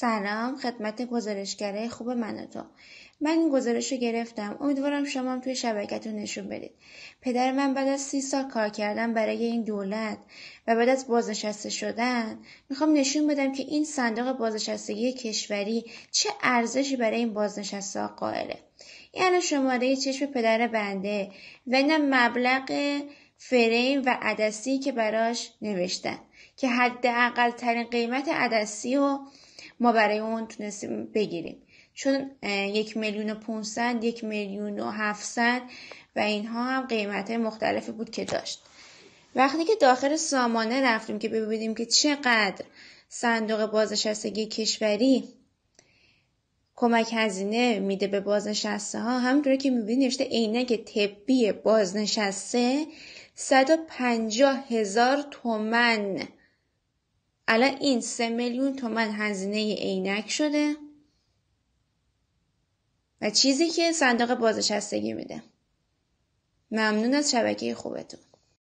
سلام خدمت گزارشگرای خوب من تو من این گزارش رو گرفتم امیدوارم شما هم توی شبکتون نشون بدید پدر من بعد از سی سال کار کردن برای این دولت و بعد از بازنشسته شدن میخوام نشون بدم که این صندوق بازنشستگی کشوری چه ارزشی برای این بازنشسته قائله یعنی شماره چشم پدر بنده و نه مبلغ فریم و عدسی که براش نوشتن که حداقل ترین قیمت عدسی و ما برای اون تونستیم بگیریم چون یک میلیون و 500 یک میلیون و هفتصد و اینها هم قیمت مختلفی بود که داشت وقتی که داخل سامانه رفتیم که ببینیم که چقدر صندوق بازنشستگی کشوری کمک هزینه میده به بازنشسته ها همونطور که میبینید نوشته عینک طبی بازنشسته 150 هزار تومن الان این سه میلیون تومن هزینه عینک شده و چیزی که صندوق بازنشستگی میده ممنون از شبکه خوبتون